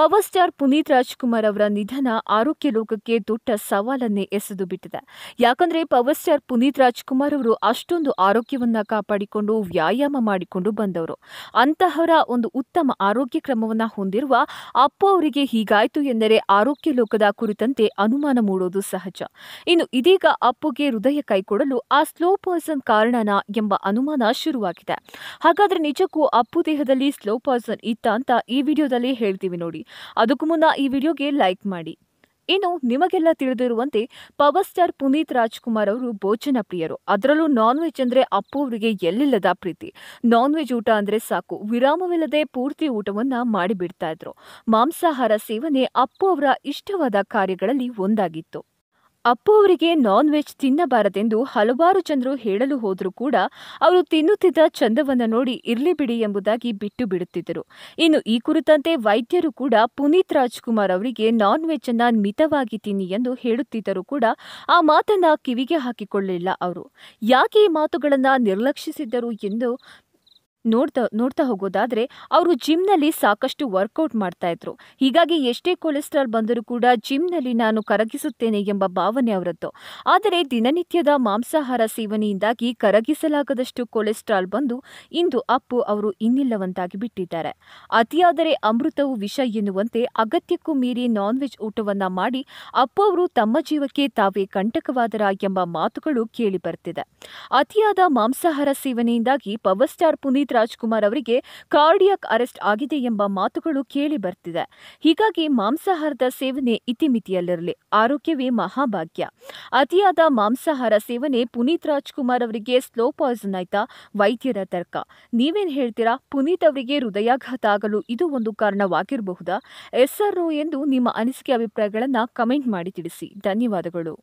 power star Puneeth Rajkumar ಅವರ ನಿಧನ ಆರೋಗ್ಯ ಲೋಕಕ್ಕೆ ದೊಡ್ಡ ಸವಾಲನ್ನೇ ಎಸೆದು ಬಿಟ್ಟಿದೆ ಯಾಕಂದ್ರೆ ಪವರ್ ಸ್ಟಾರ್ ಪುನೀತ್ ರಾಜ್ಕುಮಾರ್ ಅವರು ಅಷ್ಟೊಂದು ಆರೋಗ್ಯವನ್ನ ಕಾಪಾಡಿಕೊಂಡು ವ್ಯಾಯಾಮ ಮಾಡಿಕೊಂಡು ಬಂದವರು ಅಂತಹವರ ಒಂದು ಉತ್ತಮ ಆರೋಗ್ಯ ಕ್ರಮವನ್ನು ಹೊಂದಿರುವ ಅಪ್ಪು ಅವರಿಗೆ ಹೀಗಾಯಿತು ಎಂದರೆ ಆರೋಗ್ಯ ಲೋಕದ ಕುರಿತಂತೆ ಅನುಮಾನ ಮೂಡೋದು ಸಹಜ ಇನ್ನು ಇದೀಗ ಅಪ್ಪುಗೆ ಹೃದಯ ಕೈಕೊಡಲು ಆ ಸ್ಲೋ ಪಾಯ್ಸನ್ ಕಾರಣನ ಎಂಬ ಅನುಮಾನ ಶುರುವಾಗಿದೆ ಹಾಗಾದ್ರೆ ನಿಜಕ್ಕೂ ಅಪ್ಪು ದೇಹದಲ್ಲಿ ಸ್ಲೋ ಪಾಯ್ಸನ್ ಇತ್ತ ಅಂತ ಈ ವಿಡಿಯೋದಲ್ಲಿ ಹೇಳ್ತೀವಿ ನೋಡಿ ಅದಕ್ಕೂ ಮುನ್ನ ಈ ವಿಡಿಯೋಗೆ ಲೈಕ್ ಮಾಡಿ ಇನ್ನು ನಿಮಗೆಲ್ಲ ತಿಳಿದಿರುವಂತೆ ಪವರ್ ಸ್ಟಾರ್ ಪುನೀತ್ ರಾಜ್ಕುಮಾರ್ ಅವರು ಭೋಜನ ಪ್ರಿಯರು ಅದರಲ್ಲೂ ನಾನ್ ವೆಜ್ ಅಂದರೆ ಅಪ್ಪು ಅವರಿಗೆ ಎಲ್ಲಿಲ್ಲದ ಪ್ರೀತಿ ನಾನ್ ವೆಜ್ ಊಟ ಅಂದರೆ ಸಾಕು ವಿರಾಮವಿಲ್ಲದೆ ಪೂರ್ತಿ ಊಟವನ್ನು ಮಾಡಿಬಿಡ್ತಾ ಇದ್ರು ಮಾಂಸಾಹಾರ ಸೇವನೆ ಅಪ್ಪು ಅವರ ಇಷ್ಟವಾದ ಕಾರ್ಯಗಳಲ್ಲಿ ಒಂದಾಗಿತ್ತು ಅಪ್ಪು ಅವರಿಗೆ ನಾನ್ ವೆಜ್ ತಿನ್ನಬಾರದೆಂದು ಹಲವಾರು ಜನರು ಹೇಳಲು ಹೋದರೂ ಕೂಡ ಅವರು ತಿನ್ನುತ್ತಿದ್ದ ಚಂದವನ್ನು ನೋಡಿ ಇರಲಿ ಬಿಡಿ ಎಂಬುದಾಗಿ ಬಿಟ್ಟು ಬಿಡುತ್ತಿದ್ದರು ಇನ್ನು ಈ ಕುರಿತಂತೆ ವೈದ್ಯರು ಕೂಡ ಪುನೀತ್ ರಾಜ್ಕುಮಾರ್ ಅವರಿಗೆ ನಾನ್ ವೆಜ್ ಅನ್ನ ಮಿತವಾಗಿ ತಿನ್ನಿ ಎಂದು ಹೇಳುತ್ತಿದ್ದರೂ ಕೂಡ ಆ ಮಾತನ್ನ ಕಿವಿಗೆ ಹಾಕಿಕೊಳ್ಳಲಿಲ್ಲ ಅವರು ಯಾಕೆ ಈ ಮಾತುಗಳನ್ನ ನಿರ್ಲಕ್ಷಿಸಿದ್ದರು ಎಂದು ನೋಡ್ತಾ ನೋಡ್ತಾ ಹೋಗೋದಾದರೆ ಅವರು ಜಿಮ್ನಲ್ಲಿ ಸಾಕಷ್ಟು ವರ್ಕೌಟ್ ಮಾಡ್ತಾ ಇದ್ರು ಹೀಗಾಗಿ ಎಷ್ಟೇ ಕೊಲೆಸ್ಟ್ರಾಲ್ ಬಂದರೂ ಕೂಡ ಜಿಮ್ನಲ್ಲಿ ನಾನು ಕರಗಿಸುತ್ತೇನೆ ಎಂಬ ಭಾವನೆ ಅವರದ್ದು ಆದರೆ ದಿನನಿತ್ಯದ ಮಾಂಸಾಹಾರ ಸೇವನೆಯಿಂದಾಗಿ ಕರಗಿಸಲಾಗದಷ್ಟು ಕೊಲೆಸ್ಟ್ರಾಲ್ ಬಂದು ಇಂದು ಅಪ್ಪು ಅವರು ಇನ್ನಿಲ್ಲವಂತಾಗಿ ಬಿಟ್ಟಿದ್ದಾರೆ ಅತಿಯಾದರೆ ಅಮೃತವು ವಿಷ ಎನ್ನುವಂತೆ ಅಗತ್ಯಕ್ಕೂ ಮೀರಿ ನಾನ್ ವೆಜ್ ಊಟವನ್ನ ಮಾಡಿ ಅಪ್ಪು ಅವರು ತಮ್ಮ ಜೀವಕ್ಕೆ ತಾವೇ ಕಂಟಕವಾದರ ಎಂಬ ಮಾತುಗಳು ಕೇಳಿ ಬರ್ತಿದೆ ಅತಿಯಾದ ಮಾಂಸಾಹಾರ ಸೇವನೆಯಿಂದಾಗಿ ಪವರ್ ಸ್ಟಾರ್ ಪುನೀತ್ ಪುನೀತ್ ರಾಜ್ಕುಮಾರ್ ಅವರಿಗೆ ಕಾರ್ಡಿಯಾಕ್ ಅರೆಸ್ಟ್ ಆಗಿದೆ ಎಂಬ ಮಾತುಗಳು ಕೇಳಿ ಬರ್ತಿದೆ ಹೀಗಾಗಿ ಮಾಂಸಾಹಾರದ ಸೇವನೆ ಇತಿಮಿತಿಯಲ್ಲಿರಲಿ ಆರೋಗ್ಯವೇ ಮಹಾಭಾಗ್ಯ ಅತಿಯಾದ ಮಾಂಸಾಹಾರ ಸೇವನೆ ಪುನೀತ್ ರಾಜ್ಕುಮಾರ್ ಅವರಿಗೆ ಸ್ಲೋ ಪಾಯ್ಸನ್ ಆಯ್ತಾ ವೈದ್ಯರ ತರ್ಕ ನೀವೇನ್ ಹೇಳ್ತೀರಾ ಪುನೀತ್ ಅವರಿಗೆ ಹೃದಯಾಘಾತ ಆಗಲು ಇದು ಒಂದು ಕಾರಣವಾಗಿರಬಹುದಾ ಎಸ್ಆರ್ಒ ಎಂದು ನಿಮ್ಮ ಅನಿಸಿಕೆ ಅಭಿಪ್ರಾಯಗಳನ್ನು ಕಮೆಂಟ್ ಮಾಡಿ ತಿಳಿಸಿ ಧನ್ಯವಾದಗಳು